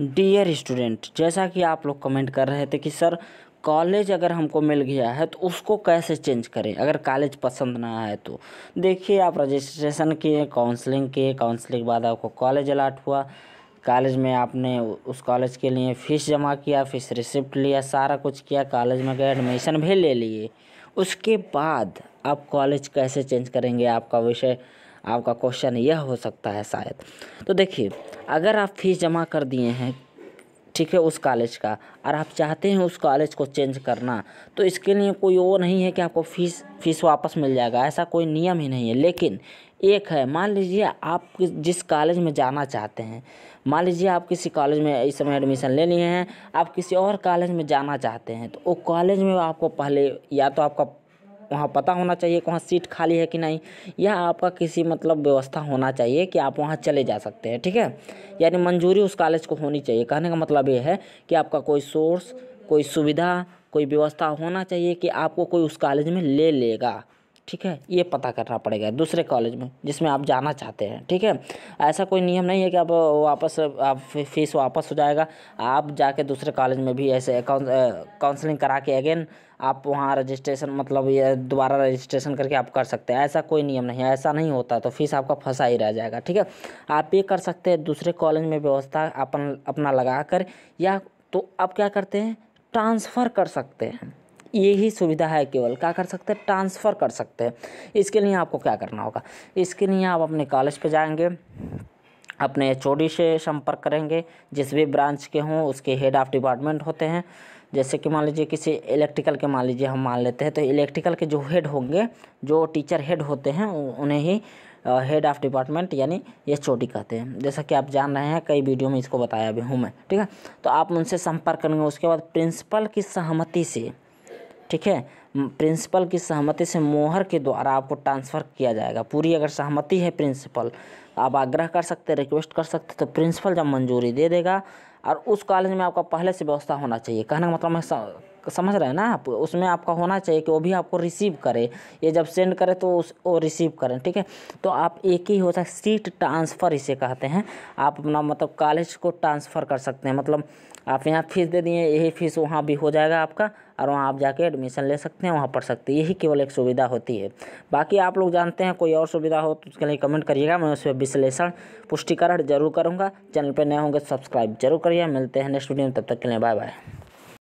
dear student जैसा कि आप लोग कमेंट कर रहे थे कि सर कॉलेज अगर हमको मिल गया है तो उसको कैसे चेंज करें अगर कॉलेज पसंद ना आए तो देखिए आप रजिस्ट्रेशन किए काउंसलिंग किए काउंसलिंग के बाद आपको कॉलेज अलाट हुआ कॉलेज में आपने उस कॉलेज के लिए फ़ीस जमा किया फीस रिसिप्ट लिया सारा कुछ किया कॉलेज में गए एडमिशन भी ले लिए उसके बाद आप कॉलेज कैसे चेंज करेंगे आपका विषय आपका क्वेश्चन यह हो सकता है शायद तो देखिए अगर आप फीस जमा कर दिए हैं ठीक है उस कॉलेज का और आप चाहते हैं उस कॉलेज को चेंज करना तो इसके लिए कोई वो नहीं है कि आपको फ़ीस फ़ीस वापस मिल जाएगा ऐसा कोई नियम ही नहीं है लेकिन एक है मान लीजिए आप जिस कॉलेज में जाना चाहते हैं मान लीजिए आप किसी कॉलेज में इस समय एडमिशन ले लिए हैं आप किसी और कॉलेज में जाना चाहते हैं तो वो कॉलेज में आपको पहले या तो आपका वहाँ पता होना चाहिए कि वहाँ सीट खाली है कि नहीं या आपका किसी मतलब व्यवस्था होना चाहिए कि आप वहाँ चले जा सकते हैं ठीक है यानी मंजूरी उस कॉलेज को होनी चाहिए कहने का मतलब ये है कि आपका कोई सोर्स कोई सुविधा कोई व्यवस्था होना चाहिए कि आपको कोई उस कॉलेज में ले लेगा ठीक है ये पता करना पड़ेगा दूसरे कॉलेज में जिसमें आप जाना चाहते हैं ठीक है ऐसा कोई नियम नहीं है कि आप वापस आप फीस वापस हो जाएगा आप जाके दूसरे कॉलेज में भी ऐसे काउंसलिंग करा के अगेन आप वहाँ रजिस्ट्रेशन मतलब ये दोबारा रजिस्ट्रेशन करके आप कर सकते हैं ऐसा कोई नियम नहीं है ऐसा नहीं होता तो फीस आपका फंसा ही रह जाएगा ठीक है आप ये कर सकते हैं दूसरे कॉलेज में व्यवस्था अपन अपना लगा कर या तो आप क्या करते हैं ट्रांसफ़र कर सकते हैं यही सुविधा है केवल क्या कर सकते हैं ट्रांसफ़र कर सकते हैं इसके लिए आपको क्या करना होगा इसके लिए आप अपने कॉलेज पर जाएंगे अपने एच से संपर्क करेंगे जिस भी ब्रांच के हों उसके हेड ऑफ़ डिपार्टमेंट होते हैं जैसे कि मान लीजिए किसी इलेक्ट्रिकल के मान लीजिए हम मान लेते हैं तो इलेक्ट्रिकल के जो हेड होंगे जो टीचर हेड होते हैं उन्हें ही हेड ऑफ़ डिपार्टमेंट यानी ये चोटी कहते हैं जैसा कि आप जान रहे हैं कई वीडियो में इसको बताया भी हूँ मैं ठीक है तो आप उनसे संपर्क करेंगे उसके बाद प्रिंसिपल की सहमति से ठीक है प्रिंसिपल की सहमति से मोहर के द्वारा आपको ट्रांसफ़र किया जाएगा पूरी अगर सहमति है प्रिंसिपल आप आग्रह कर सकते रिक्वेस्ट कर सकते तो प्रिंसिपल जब मंजूरी दे देगा और उस कॉलेज में आपका पहले से व्यवस्था होना चाहिए कहने का मतलब मैं समझ रहे हैं ना आप उसमें आपका होना चाहिए कि वो भी आपको रिसीव करे ये जब सेंड करे तो उस वो रिसीव करें ठीक है तो आप एक ही होता है सीट ट्रांसफ़र इसे कहते हैं आप अपना मतलब कॉलेज को ट्रांसफ़र कर सकते हैं मतलब आप यहाँ फीस दे दिए यही फीस वहाँ भी हो जाएगा आपका और वहाँ आप जाके एडमिशन ले सकते हैं वहाँ पढ़ सकते हैं यही केवल एक सुविधा होती है बाकी आप लोग जानते हैं कोई और सुविधा हो तो उसके लिए कमेंट करिएगा मैं उस पर विश्लेषण पुष्टिकरण जरूर करूँगा चैनल पर नए होंगे सब्सक्राइब तो जरूर करिए मिलते हैं नेक्स्ट वीडियो में तब तक के लिए बाय बाय